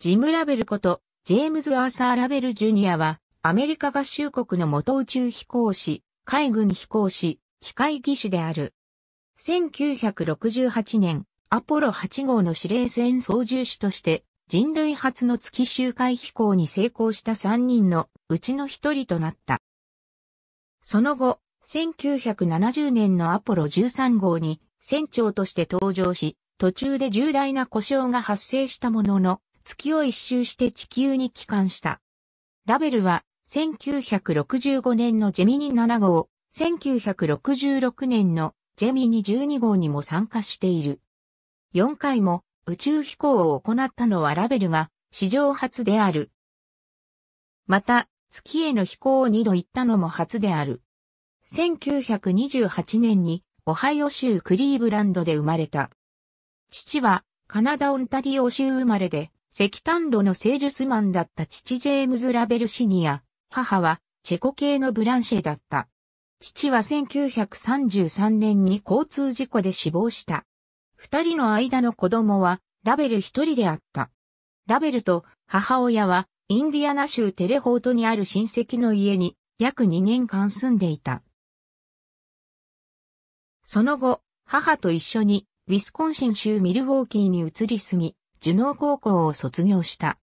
ジム・ラベルこと、ジェームズ・アーサー・ラベル・ジュニアは、アメリカ合衆国の元宇宙飛行士、海軍飛行士、機械技師である。1968年、アポロ8号の指令船操縦士として、人類初の月周回飛行に成功した3人のうちの1人となった。その後、1970年のアポロ13号に船長として登場し、途中で重大な故障が発生したものの、月を一周して地球に帰還した。ラベルは、1965年のジェミニ7号、1966年のジェミニ12号にも参加している。4回も宇宙飛行を行ったのはラベルが史上初である。また、月への飛行を2度行ったのも初である。1928年にオハイオ州クリーブランドで生まれた。父はカナダ・オンタリオ州生まれで、石炭炉のセールスマンだった父ジェームズ・ラベルシニア、母はチェコ系のブランシェだった。父は1933年に交通事故で死亡した。二人の間の子供はラベル一人であった。ラベルと母親はインディアナ州テレホートにある親戚の家に約2年間住んでいた。その後、母と一緒にウィスコンシン州ミルウォーキーに移り住み、ジュノー高校を卒業した。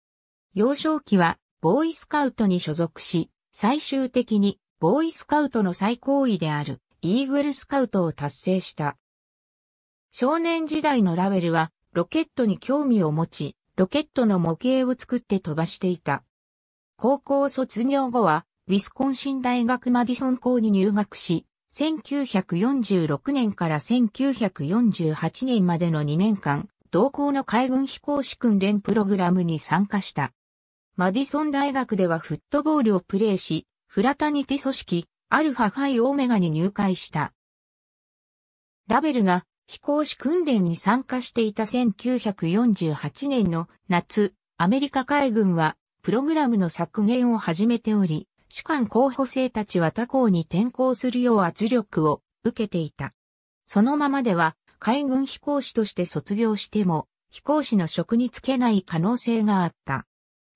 幼少期はボーイスカウトに所属し、最終的にボーイスカウトの最高位であるイーグルスカウトを達成した。少年時代のラベルはロケットに興味を持ち、ロケットの模型を作って飛ばしていた。高校卒業後は、ウィスコンシン大学マディソン校に入学し、1946年から1948年までの2年間、同校の海軍飛行士訓練プログラムに参加した。マディソン大学ではフットボールをプレーし、フラタニティ組織、アルファファイオメガに入会した。ラベルが飛行士訓練に参加していた1948年の夏、アメリカ海軍はプログラムの削減を始めており、主管候補生たちは他校に転校するよう圧力を受けていた。そのままでは海軍飛行士として卒業しても、飛行士の職に就けない可能性があった。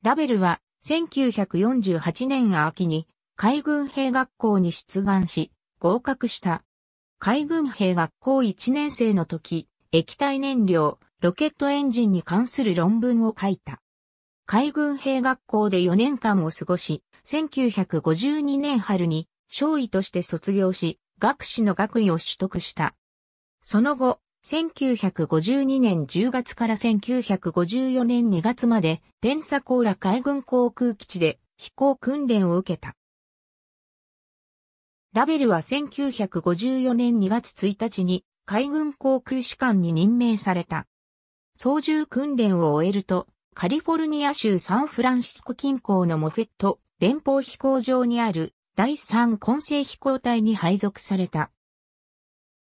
ラベルは、1948年秋に、海軍兵学校に出願し、合格した。海軍兵学校1年生の時、液体燃料、ロケットエンジンに関する論文を書いた。海軍兵学校で4年間を過ごし、1952年春に、少尉として卒業し、学士の学位を取得した。その後、1952年10月から1954年2月まで、ペンサコーラ海軍航空基地で飛行訓練を受けた。ラベルは1954年2月1日に海軍航空士官に任命された。操縦訓練を終えると、カリフォルニア州サンフランシスコ近郊のモフェット連邦飛行場にある第3混成飛行隊に配属された。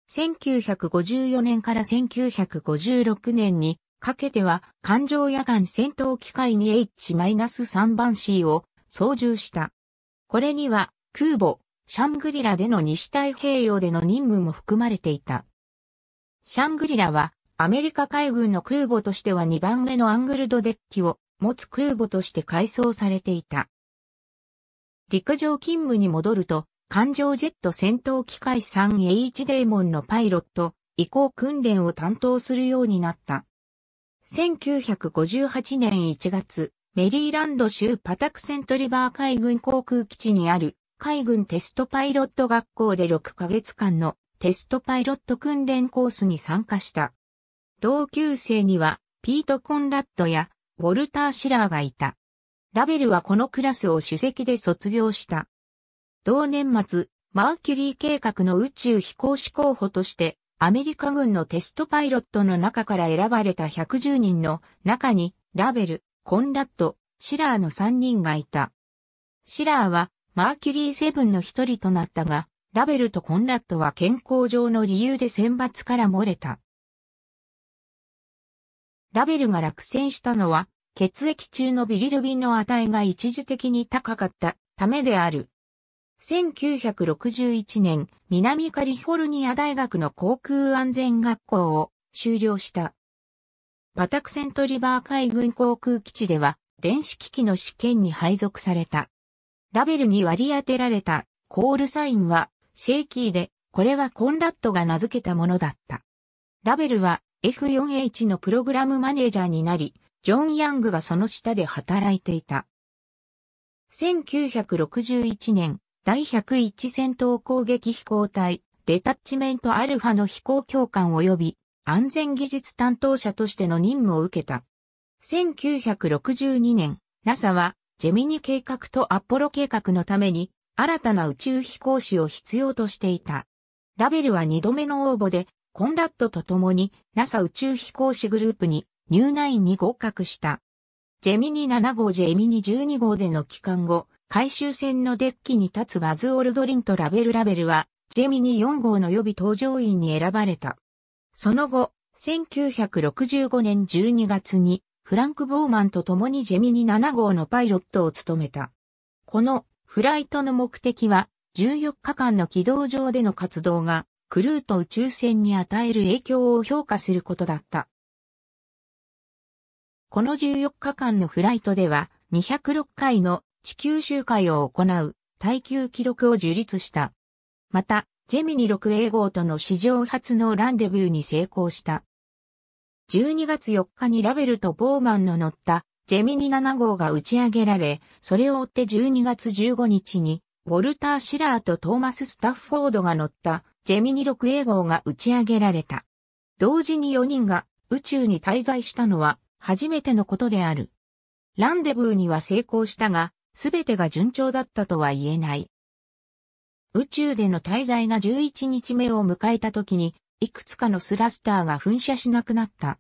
1954年から1956年にかけては艦上夜間戦闘機械に H-3 番 C を操縦した。これには空母、シャングリラでの西太平洋での任務も含まれていた。シャングリラはアメリカ海軍の空母としては2番目のアングルドデッキを持つ空母として改装されていた。陸上勤務に戻ると、艦上ジェット戦闘機械 3H デーモンのパイロット、移行訓練を担当するようになった。1958年1月、メリーランド州パタクセントリバー海軍航空基地にある海軍テストパイロット学校で6ヶ月間のテストパイロット訓練コースに参加した。同級生にはピート・コンラッドやウォルター・シラーがいた。ラベルはこのクラスを主席で卒業した。同年末、マーキュリー計画の宇宙飛行士候補として、アメリカ軍のテストパイロットの中から選ばれた110人の中に、ラベル、コンラッド、シラーの3人がいた。シラーは、マーキュリー7の一人となったが、ラベルとコンラッドは健康上の理由で選抜から漏れた。ラベルが落選したのは、血液中のビリルビンの値が一時的に高かったためである。1961年、南カリフォルニア大学の航空安全学校を修了した。パタクセントリバー海軍航空基地では、電子機器の試験に配属された。ラベルに割り当てられたコールサインはシェイキーで、これはコンラットが名付けたものだった。ラベルは F4H のプログラムマネージャーになり、ジョン・ヤングがその下で働いていた。1961年、第101戦闘攻撃飛行隊、デタッチメントアルファの飛行教官及び安全技術担当者としての任務を受けた。1962年、NASA はジェミニ計画とアポロ計画のために新たな宇宙飛行士を必要としていた。ラベルは2度目の応募でコンダットと共に NASA 宇宙飛行士グループにニューナインに合格した。ジェミニ7号ジェミニ12号での帰還後、回収船のデッキに立つバズ・オルドリンとラベル・ラベルは、ジェミニ4号の予備搭乗員に選ばれた。その後、1965年12月に、フランク・ボーマンと共にジェミニ7号のパイロットを務めた。このフライトの目的は、14日間の軌道上での活動が、クルーと宇宙船に与える影響を評価することだった。この14日間のフライトでは、206回の地球周回を行う耐久記録を樹立した。また、ジェミニ 6A 号との史上初のランデブーに成功した。12月4日にラベルとボーマンの乗ったジェミニ7号が打ち上げられ、それを追って12月15日に、ウォルター・シラーとトーマス・スタッフォードが乗ったジェミニ 6A 号が打ち上げられた。同時に4人が宇宙に滞在したのは初めてのことである。ランデブーには成功したが、すべてが順調だったとは言えない。宇宙での滞在が11日目を迎えた時に、いくつかのスラスターが噴射しなくなった。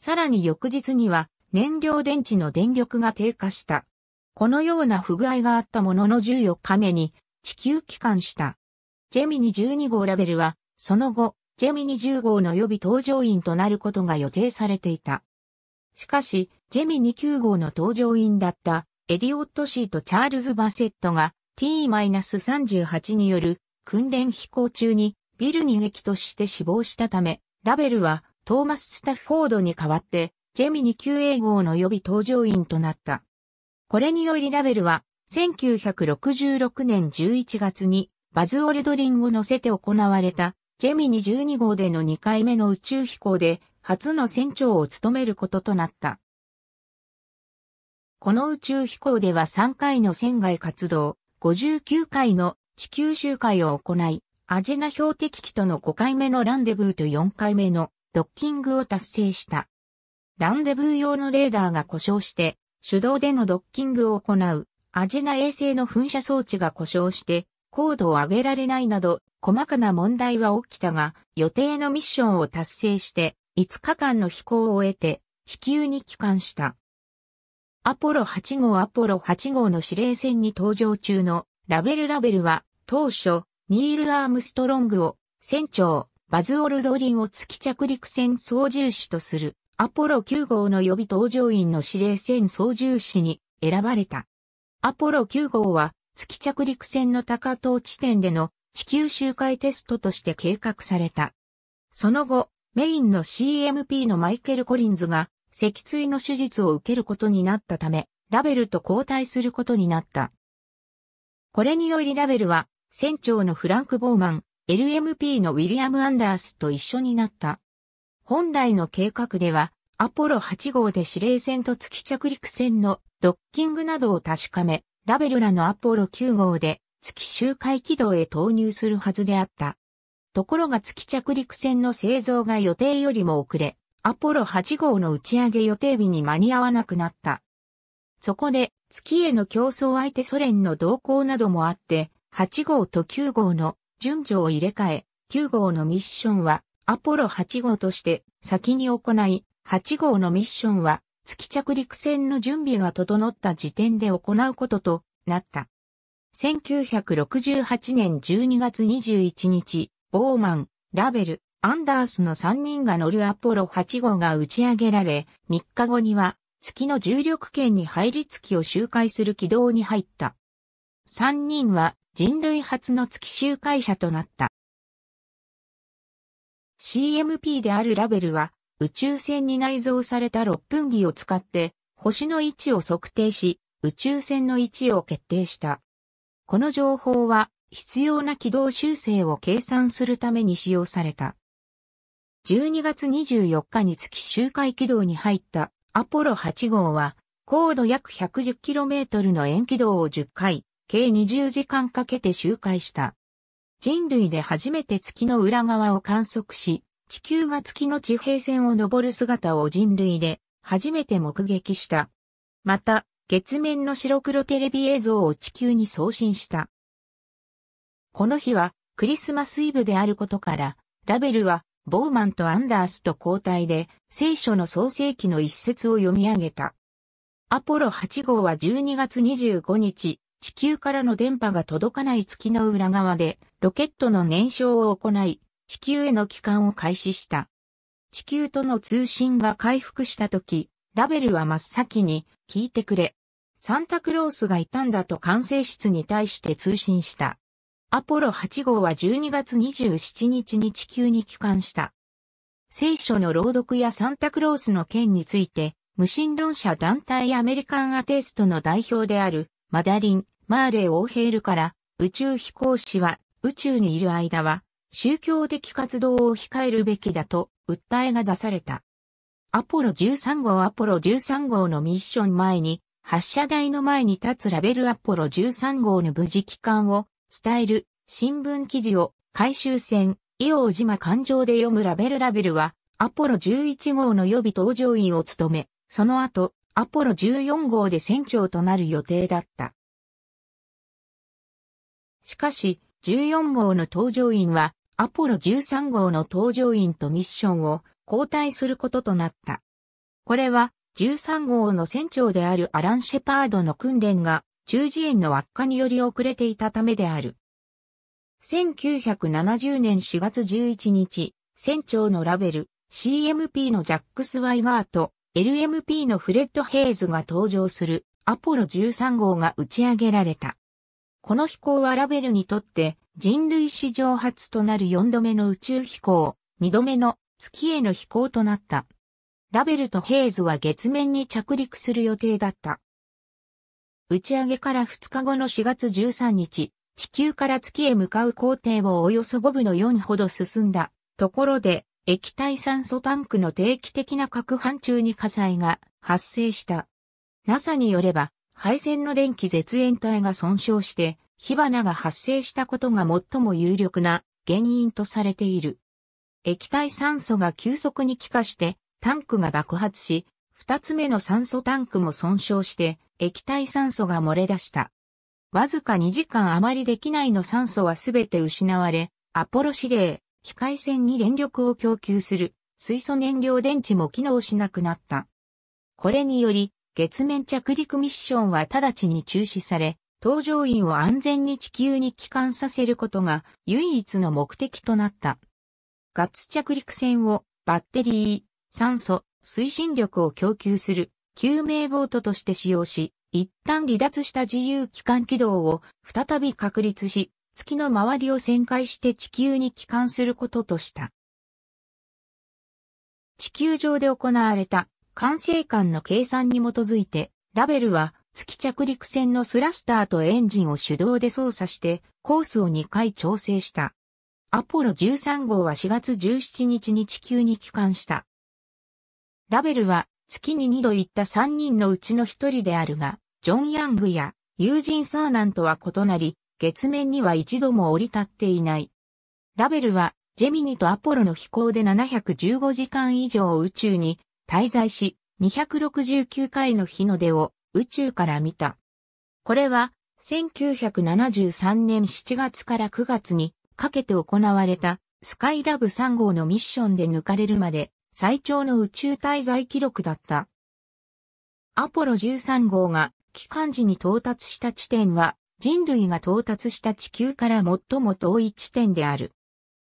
さらに翌日には、燃料電池の電力が低下した。このような不具合があったものの14日目に地球帰還した。ジェミニ12号ラベルは、その後、ジェミニ10号の予備搭乗員となることが予定されていた。しかし、ジェミニ9号の搭乗員だったエリオット・シーとチャールズ・バセットが T-38 による訓練飛行中にビルに撃として死亡したため、ラベルはトーマス・スタッフォードに代わってジェミニ級 a 号の予備搭乗員となった。これによりラベルは1966年11月にバズ・オルドリンを乗せて行われたジェミニ12号での2回目の宇宙飛行で初の船長を務めることとなった。この宇宙飛行では3回の船外活動、59回の地球周回を行い、アジナ標的機との5回目のランデブーと4回目のドッキングを達成した。ランデブー用のレーダーが故障して、手動でのドッキングを行う、アジナ衛星の噴射装置が故障して、高度を上げられないなど、細かな問題は起きたが、予定のミッションを達成して、5日間の飛行を終えて、地球に帰還した。アポロ8号アポロ8号の指令船に搭乗中のラベルラベルは当初ニール・アームストロングを船長バズ・オルドリンを月着陸船操縦士とするアポロ9号の予備搭乗員の指令船操縦士に選ばれた。アポロ9号は月着陸船の高等地点での地球周回テストとして計画された。その後、メインの CMP のマイケル・コリンズが脊椎の手術を受けることになったため、ラベルと交代することになった。これによりラベルは、船長のフランク・ボーマン、LMP のウィリアム・アンダースと一緒になった。本来の計画では、アポロ8号で指令船と月着陸船のドッキングなどを確かめ、ラベルらのアポロ9号で月周回軌道へ投入するはずであった。ところが月着陸船の製造が予定よりも遅れ、アポロ8号の打ち上げ予定日に間に合わなくなった。そこで、月への競争相手ソ連の動向などもあって、8号と9号の順序を入れ替え、9号のミッションはアポロ8号として先に行い、8号のミッションは月着陸船の準備が整った時点で行うこととなった。1968年12月21日、ボーマン、ラベル、アンダースの3人が乗るアポロ8号が打ち上げられ、3日後には月の重力圏に入り月を周回する軌道に入った。3人は人類初の月周回者となった。CMP であるラベルは宇宙船に内蔵された6分儀を使って星の位置を測定し宇宙船の位置を決定した。この情報は必要な軌道修正を計算するために使用された。12月24日に月周回軌道に入ったアポロ8号は、高度約 110km の円軌道を10回、計20時間かけて周回した。人類で初めて月の裏側を観測し、地球が月の地平線を登る姿を人類で初めて目撃した。また、月面の白黒テレビ映像を地球に送信した。この日はクリスマスイブであることから、ラベルはボーマンとアンダースと交代で聖書の創世記の一節を読み上げた。アポロ8号は12月25日、地球からの電波が届かない月の裏側でロケットの燃焼を行い、地球への帰還を開始した。地球との通信が回復した時、ラベルは真っ先に聞いてくれ。サンタクロースがいたんだと管制室に対して通信した。アポロ8号は12月27日に地球に帰還した。聖書の朗読やサンタクロースの件について、無神論者団体アメリカンアテストの代表である、マダリン、マーレー・オーヘールから、宇宙飛行士は宇宙にいる間は、宗教的活動を控えるべきだと訴えが出された。アポロ13号アポロ13号のミッション前に、発射台の前に立つラベルアポロ13号の無事帰還を伝える、新聞記事を、回収船、伊王島艦上で読むラベルラベルは、アポロ11号の予備搭乗員を務め、その後、アポロ14号で船長となる予定だった。しかし、14号の搭乗員は、アポロ13号の搭乗員とミッションを交代することとなった。これは、13号の船長であるアラン・シェパードの訓練が中耳炎の悪化により遅れていたためである。1970年4月11日、船長のラベル、CMP のジャック・スワイガーと LMP のフレッド・ヘイズが登場するアポロ13号が打ち上げられた。この飛行はラベルにとって人類史上初となる4度目の宇宙飛行、2度目の月への飛行となった。ラベルとヘイズは月面に着陸する予定だった。打ち上げから2日後の4月13日、地球から月へ向かう工程をおよそ5分の4ほど進んだところで、液体酸素タンクの定期的な攪拌中に火災が発生した。NASA によれば、配線の電気絶縁体が損傷して、火花が発生したことが最も有力な原因とされている。液体酸素が急速に気化して、タンクが爆発し、二つ目の酸素タンクも損傷して、液体酸素が漏れ出した。わずか2時間余りできないの酸素はすべて失われ、アポロ指令、機械船に電力を供給する水素燃料電池も機能しなくなった。これにより、月面着陸ミッションは直ちに中止され、搭乗員を安全に地球に帰還させることが唯一の目的となった。ガッツ着陸船をバッテリー、酸素、推進力を供給する救命ボートとして使用し、一旦離脱した自由機関軌道を再び確立し、月の周りを旋回して地球に帰還することとした。地球上で行われた管制官の計算に基づいて、ラベルは月着陸船のスラスターとエンジンを手動で操作してコースを2回調整した。アポロ13号は4月17日に地球に帰還した。ラベルは月に二度行った三人のうちの一人であるが、ジョン・ヤングや友人サーナンとは異なり、月面には一度も降り立っていない。ラベルは、ジェミニとアポロの飛行で715時間以上宇宙に滞在し、269回の日の出を宇宙から見た。これは、1973年7月から9月にかけて行われたスカイラブ3号のミッションで抜かれるまで最長の宇宙滞在記録だった。アポロ13号が帰還時に到達した地点は人類が到達した地球から最も遠い地点である。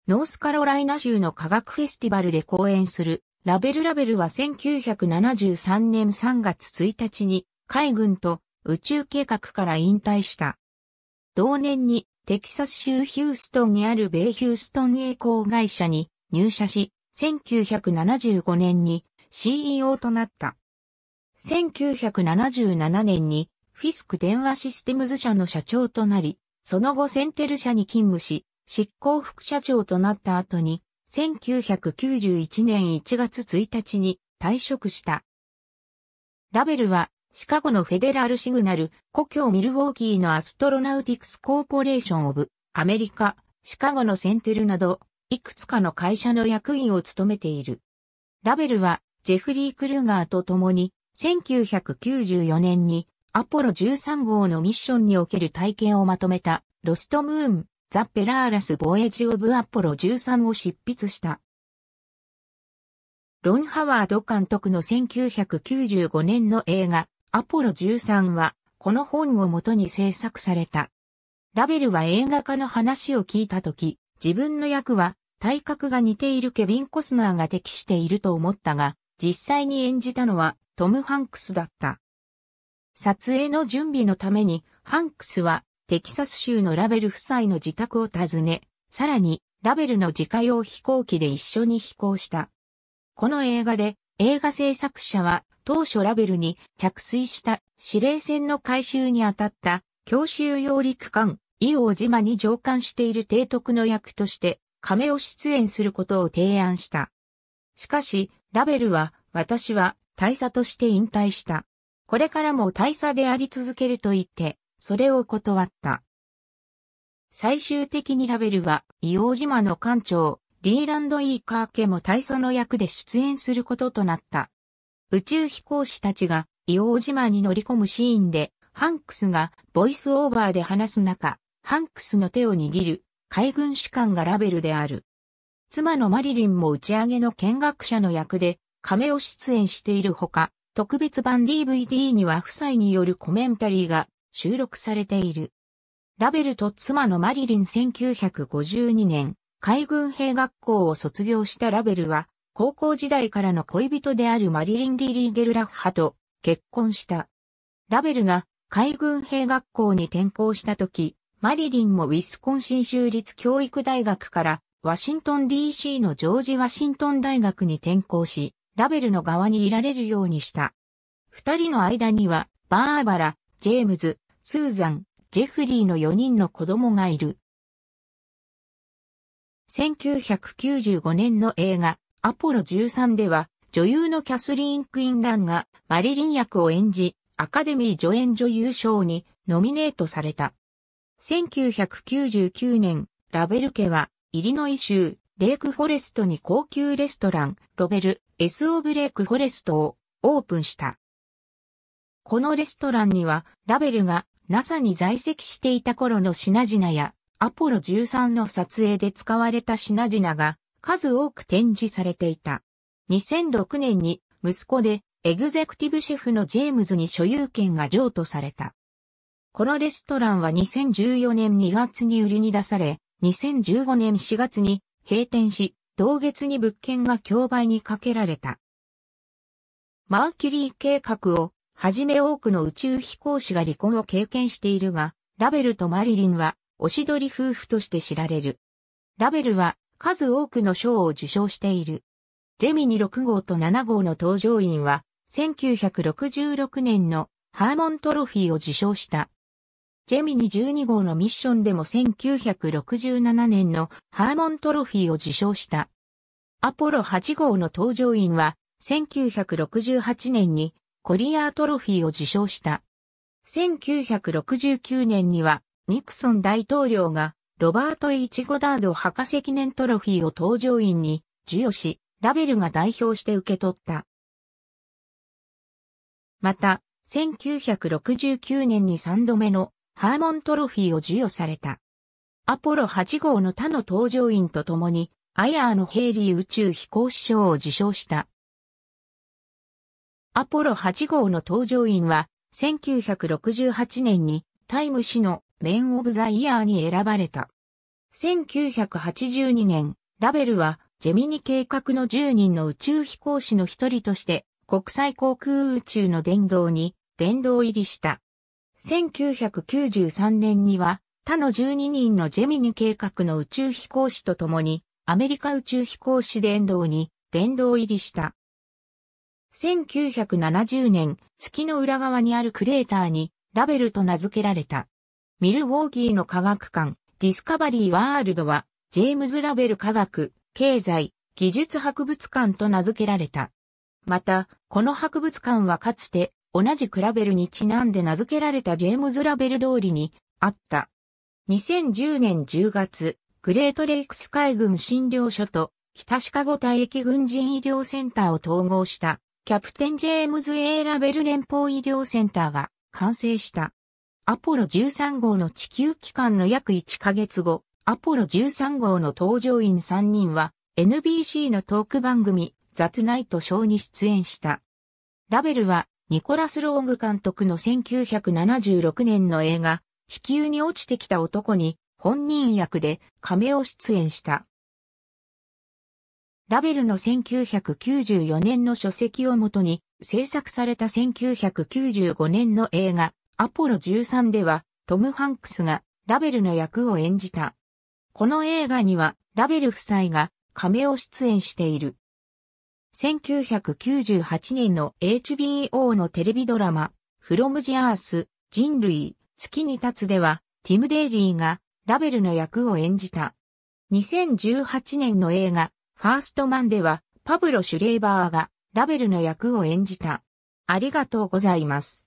ノースカロライナ州の科学フェスティバルで講演するラベルラベルは1973年3月1日に海軍と宇宙計画から引退した。同年にテキサス州ヒューストンにある米ヒューストン栄光会社に入社し、1975年に CEO となった。1977年にフィスク電話システムズ社の社長となり、その後センテル社に勤務し、執行副社長となった後に、1991年1月1日に退職した。ラベルは、シカゴのフェデラルシグナル、故郷ミルウォーキーのアストロナウティクスコーポレーションオブ、アメリカ、シカゴのセンテルなど、いくつかの会社の役員を務めている。ラベルは、ジェフリー・クルーガーと共に、1994年に、アポロ13号のミッションにおける体験をまとめた、ロストムーン、ザ・ペラーラス・ボエージ・オブ・アポロ13を執筆した。ロン・ハワード監督の1995年の映画、アポロ13は、この本をもとに制作された。ラベルは映画化の話を聞いたとき、自分の役は体格が似ているケビン・コスナーが適していると思ったが、実際に演じたのはトム・ハンクスだった。撮影の準備のために、ハンクスはテキサス州のラベル夫妻の自宅を訪ね、さらにラベルの自家用飛行機で一緒に飛行した。この映画で映画制作者は当初ラベルに着水した指令船の回収に当たった教習用陸艦伊王島に乗艦している提督の役として亀を出演することを提案した。しかし、ラベルは、私は大佐として引退した。これからも大佐であり続けると言って、それを断った。最終的にラベルは、硫黄島の艦長、リーランド・イーカー家も大佐の役で出演することとなった。宇宙飛行士たちが硫黄島に乗り込むシーンで、ハンクスがボイスオーバーで話す中、ハンクスの手を握る海軍士官がラベルである。妻のマリリンも打ち上げの見学者の役で、亀を出演しているほか、特別版 DVD には夫妻によるコメンタリーが収録されている。ラベルと妻のマリリン1952年、海軍兵学校を卒業したラベルは、高校時代からの恋人であるマリリン・リリー・ゲルラッハと結婚した。ラベルが海軍兵学校に転校した時、マリリンもウィスコンシン州立教育大学からワシントン DC のジョージ・ワシントン大学に転校し、ラベルの側にいられるようにした。二人の間には、バーバラ、ジェームズ、スーザン、ジェフリーの4人の子供がいる。1995年の映画、アポロ13では、女優のキャスリーン・クインランがマリリン役を演じ、アカデミー助演女優賞にノミネートされた。1999年、ラベル家は、イリノイ州、レイクフォレストに高級レストラン、ロベル、s オブレイクフォレストをオープンした。このレストランには、ラベルが NASA に在籍していた頃の品々や、アポロ13の撮影で使われた品々が数多く展示されていた。2006年に息子でエグゼクティブシェフのジェームズに所有権が譲渡された。このレストランは2014年2月に売りに出され、2015年4月に閉店し、同月に物件が競売にかけられた。マーキュリー計画をはじめ多くの宇宙飛行士が離婚を経験しているが、ラベルとマリリンはおしどり夫婦として知られる。ラベルは数多くの賞を受賞している。ジェミニ6号と7号の搭乗員は1966年のハーモントロフィーを受賞したジェミニ12号のミッションでも1967年のハーモントロフィーを受賞した。アポロ8号の搭乗員は1968年にコリアートロフィーを受賞した。1969年にはニクソン大統領がロバート・イチゴダード博士記念トロフィーを搭乗員に授与し、ラベルが代表して受け取った。また、1969年に3度目のハーモントロフィーを授与された。アポロ8号の他の搭乗員と共に、アヤーのヘイリー宇宙飛行士賞を受賞した。アポロ8号の搭乗員は、1968年にタイム誌のメン・オブ・ザ・イヤーに選ばれた。1982年、ラベルは、ジェミニ計画の10人の宇宙飛行士の一人として、国際航空宇宙の殿堂に、殿堂入りした。1993年には他の12人のジェミニ計画の宇宙飛行士と共にアメリカ宇宙飛行士伝道に伝道入りした。1970年、月の裏側にあるクレーターにラベルと名付けられた。ミルウォーギーの科学館、ディスカバリーワールドは、ジェームズ・ラベル科学、経済、技術博物館と名付けられた。また、この博物館はかつて、同じくラベルにちなんで名付けられたジェームズ・ラベル通りにあった。2010年10月、グレートレイクス海軍診療所と北シカゴ退役軍人医療センターを統合したキャプテン・ジェームズ・ A・ ラベル連邦医療センターが完成した。アポロ13号の地球期間の約1ヶ月後、アポロ13号の搭乗員3人は NBC のトーク番組ザ・トゥナイトショーに出演した。ラベルはニコラス・ローグ監督の1976年の映画、地球に落ちてきた男に本人役で亀を出演した。ラベルの1994年の書籍をもとに制作された1995年の映画アポロ13ではトム・ハンクスがラベルの役を演じた。この映画にはラベル夫妻が亀を出演している。1998年の HBO のテレビドラマ、From the Earth、人類、月に立つでは、ティム・デイリーがラベルの役を演じた。2018年の映画、ファーストマンでは、パブロ・シュレーバーがラベルの役を演じた。ありがとうございます。